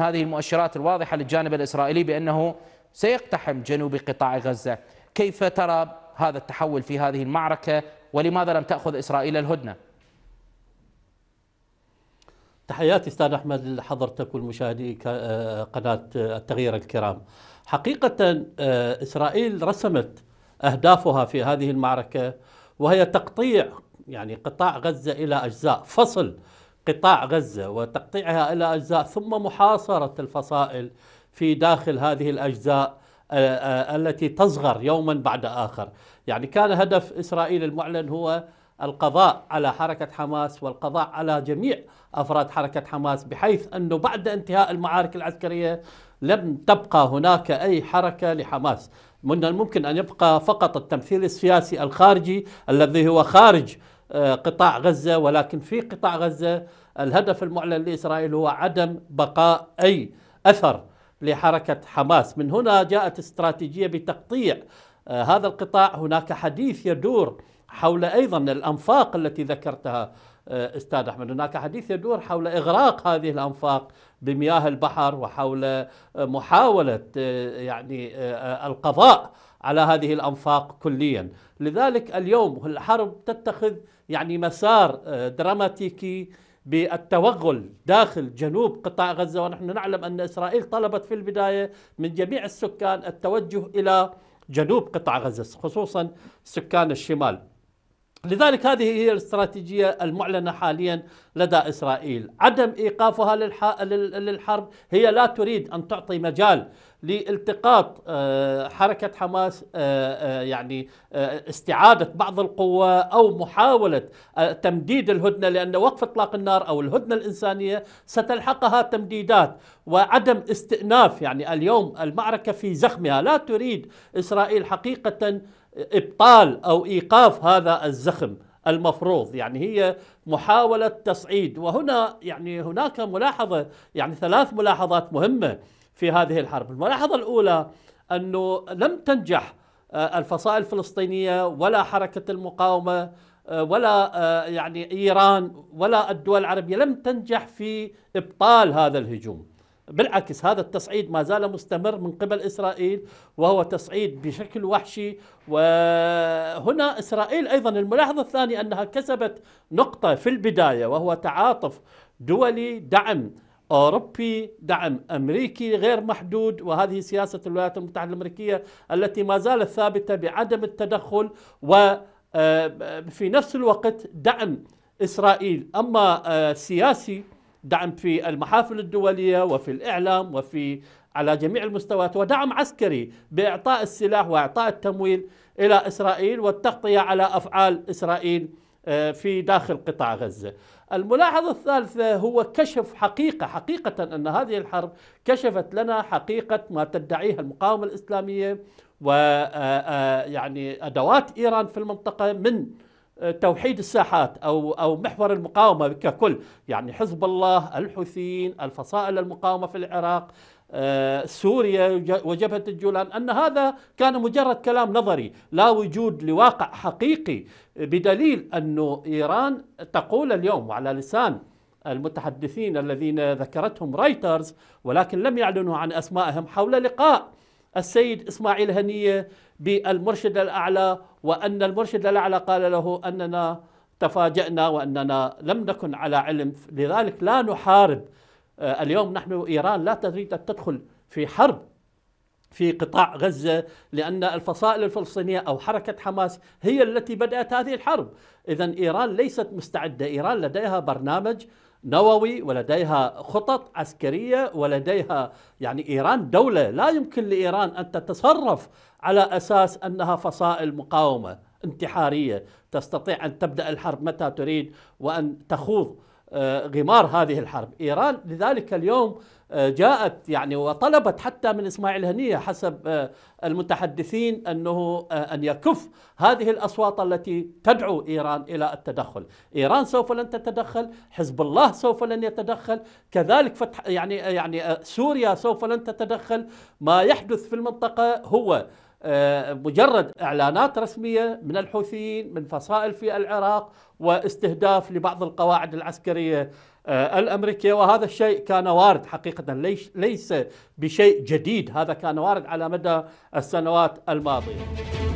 هذه المؤشرات الواضحة للجانب الإسرائيلي بأنه سيقتحم جنوب قطاع غزة كيف ترى هذا التحول في هذه المعركة ولماذا لم تأخذ إسرائيل الهدنة؟ تحياتي استاذ احمد لحضرتك والمشاهدي آه، قناه آه، التغيير الكرام. حقيقه آه، اسرائيل رسمت اهدافها في هذه المعركه وهي تقطيع يعني قطاع غزه الى اجزاء، فصل قطاع غزة وتقطيعها إلى أجزاء ثم محاصرة الفصائل في داخل هذه الأجزاء آه، آه، التي تصغر يوما بعد آخر يعني كان هدف إسرائيل المعلن هو القضاء على حركة حماس والقضاء على جميع أفراد حركة حماس بحيث أنه بعد انتهاء المعارك العسكرية لم تبقى هناك أي حركة لحماس من الممكن أن يبقى فقط التمثيل السياسي الخارجي الذي هو خارج آه، قطاع غزة ولكن في قطاع غزة الهدف المعلن لإسرائيل هو عدم بقاء أي أثر لحركة حماس من هنا جاءت استراتيجية بتقطيع آه، هذا القطاع هناك حديث يدور حول أيضا الأنفاق التي ذكرتها آه، استاذ احمد هناك حديث يدور حول اغراق هذه الانفاق بمياه البحر وحول محاوله يعني القضاء على هذه الأنفاق كليا لذلك اليوم الحرب تتخذ يعني مسار آه، دراماتيكي بالتوغل داخل جنوب قطاع غزة ونحن نعلم أن إسرائيل طلبت في البداية من جميع السكان التوجه إلى جنوب قطاع غزة خصوصا سكان الشمال لذلك هذه هي الاستراتيجية المعلنة حاليا لدى إسرائيل عدم إيقافها للحرب هي لا تريد أن تعطي مجال لالتقاط آه، حركة حماس آه، آه، يعني استعادة بعض القوة أو محاولة تمديد الهدنة لأن وقف إطلاق النار أو الهدنة الإنسانية ستلحقها تمديدات وعدم استئناف يعني اليوم المعركة في زخمها لا تريد إسرائيل حقيقة ابطال او ايقاف هذا الزخم المفروض يعني هي محاوله تصعيد وهنا يعني هناك ملاحظه يعني ثلاث ملاحظات مهمه في هذه الحرب، الملاحظه الاولى انه لم تنجح آه، الفصائل الفلسطينيه ولا حركه المقاومه آه، ولا آه، يعني ايران ولا الدول العربيه لم تنجح في ابطال هذا الهجوم. بالعكس هذا التصعيد ما زال مستمر من قبل اسرائيل وهو تصعيد بشكل وحشي وهنا اسرائيل ايضا الملاحظه الثانيه انها كسبت نقطه في البدايه وهو تعاطف دولي دعم اوروبي دعم امريكي غير محدود وهذه سياسه الولايات المتحده الامريكيه التي ما زالت ثابته بعدم التدخل وفي آه، نفس الوقت دعم اسرائيل اما آه، سياسي دعم في المحافل الدولية وفي الإعلام وفي على جميع المستويات ودعم عسكري بإعطاء السلاح وإعطاء التمويل إلى إسرائيل والتغطية على أفعال إسرائيل آه، في داخل قطاع غزة الملاحظة الثالثة آه، هو كشف حقيقة حقيقة أن هذه الحرب كشفت لنا حقيقة ما تدعيها المقاومة الإسلامية ويعني آه، أدوات إيران في المنطقة من توحيد الساحات او او محور المقاومه ككل يعني حزب الله الحوثيين الفصائل المقاومه في العراق آه، سوريا وجبهه الجولان ان هذا كان مجرد كلام نظري لا وجود لواقع حقيقي بدليل انه ايران تقول اليوم وعلى لسان المتحدثين الذين ذكرتهم رايترز ولكن لم يعلنوا عن اسمائهم حول لقاء السيد إسماعيل هنية بالمرشد الأعلى وأن المرشد الأعلى قال له أننا تفاجأنا وأننا لم نكن على علم لذلك لا نحارب آه، اليوم نحن إيران لا تريد أن تدخل في حرب في قطاع غزة لأن الفصائل الفلسطينية أو حركة حماس هي التي بدأت هذه الحرب إذا إيران ليست مستعدة إيران لديها برنامج نووي ولديها خطط عسكرية ولديها يعني إيران دولة لا يمكن لإيران أن تتصرف على أساس أنها فصائل مقاومة انتحارية تستطيع أن تبدأ الحرب متى تريد وأن تخوض غمار هذه الحرب إيران لذلك اليوم آه، جاءت يعني وطلبت حتى من إسماعيل هنية حسب آه، المتحدثين أنه آه، أن يكف هذه الأصوات التي تدعو إيران إلى التدخل إيران سوف لن تتدخل حزب الله سوف لن يتدخل كذلك فتح يعني, يعني سوريا سوف لن تتدخل ما يحدث في المنطقة هو آه، مجرد اعلانات رسميه من الحوثيين من فصائل في العراق واستهداف لبعض القواعد العسكريه آه، الامريكيه وهذا الشيء كان وارد حقيقه ليس بشيء جديد هذا كان وارد على مدى السنوات الماضيه